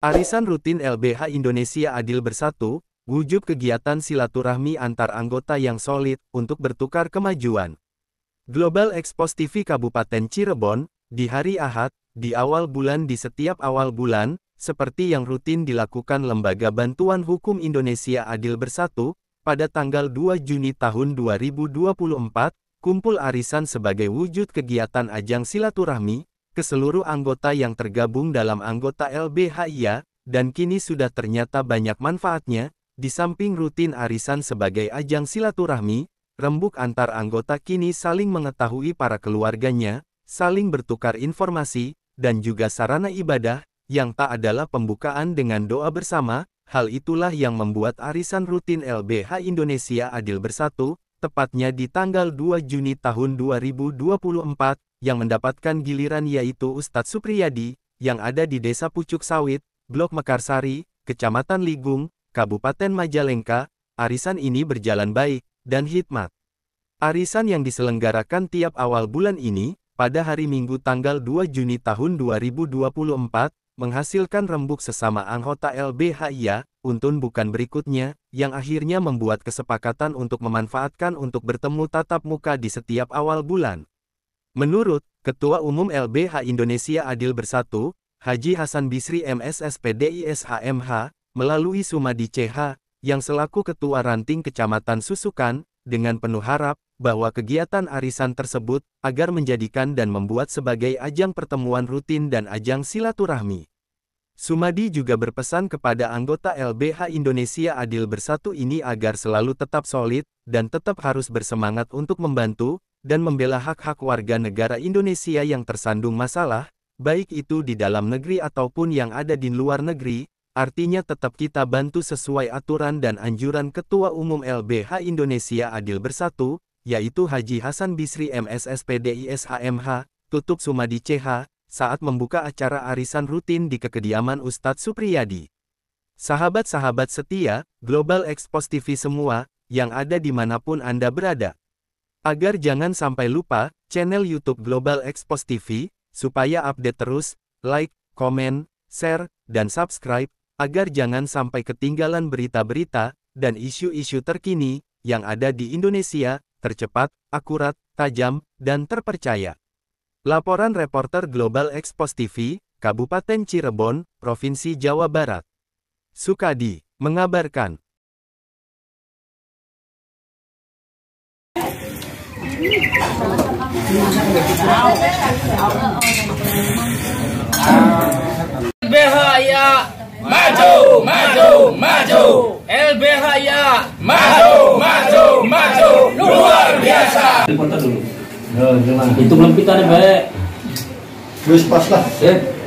Arisan rutin LBH Indonesia Adil Bersatu, wujud kegiatan silaturahmi antar anggota yang solid untuk bertukar kemajuan. Global Expos TV Kabupaten Cirebon, di hari Ahad, di awal bulan di setiap awal bulan, seperti yang rutin dilakukan Lembaga Bantuan Hukum Indonesia Adil Bersatu, pada tanggal 2 Juni tahun 2024, kumpul arisan sebagai wujud kegiatan ajang silaturahmi, ke seluruh anggota yang tergabung dalam anggota LBHIA, dan kini sudah ternyata banyak manfaatnya, di samping rutin arisan sebagai ajang silaturahmi, rembuk antar anggota kini saling mengetahui para keluarganya, saling bertukar informasi, dan juga sarana ibadah, yang tak adalah pembukaan dengan doa bersama, hal itulah yang membuat arisan rutin LBH Indonesia Adil Bersatu, tepatnya di tanggal 2 Juni tahun 2024, yang mendapatkan giliran yaitu Ustadz Supriyadi, yang ada di Desa Pucuk Sawit, Blok Mekarsari, Kecamatan Ligung, Kabupaten Majalengka, arisan ini berjalan baik, dan hikmat. Arisan yang diselenggarakan tiap awal bulan ini, pada hari Minggu tanggal 2 Juni tahun 2024, menghasilkan rembuk sesama anggota LBHIA, untun bukan berikutnya, yang akhirnya membuat kesepakatan untuk memanfaatkan untuk bertemu tatap muka di setiap awal bulan. Menurut Ketua Umum LBH Indonesia Adil Bersatu, Haji Hasan Bisri MSS PDISHMH, melalui Sumadi CH, yang selaku Ketua Ranting Kecamatan Susukan, dengan penuh harap, bahwa kegiatan arisan tersebut, agar menjadikan dan membuat sebagai ajang pertemuan rutin dan ajang silaturahmi. Sumadi juga berpesan kepada anggota LBH Indonesia Adil Bersatu ini agar selalu tetap solid, dan tetap harus bersemangat untuk membantu, dan membela hak-hak warga negara Indonesia yang tersandung masalah, baik itu di dalam negeri ataupun yang ada di luar negeri, artinya tetap kita bantu sesuai aturan dan anjuran Ketua Umum LBH Indonesia Adil Bersatu, yaitu Haji Hasan Bisri MSSPDISHMH, Tutup Sumadi CH, saat membuka acara arisan rutin di kekediaman Ustadz Supriyadi. Sahabat-sahabat setia, Global Expos TV semua, yang ada dimanapun Anda berada, Agar jangan sampai lupa, channel YouTube Global Expos TV, supaya update terus, like, komen, share, dan subscribe, agar jangan sampai ketinggalan berita-berita, dan isu-isu terkini, yang ada di Indonesia, tercepat, akurat, tajam, dan terpercaya. Laporan reporter Global Expos TV, Kabupaten Cirebon, Provinsi Jawa Barat. Sukadi, mengabarkan. LBH ya maju maju maju LBH ya maju maju maju luar biasa itu belum kita nih baik terus pas lah eh,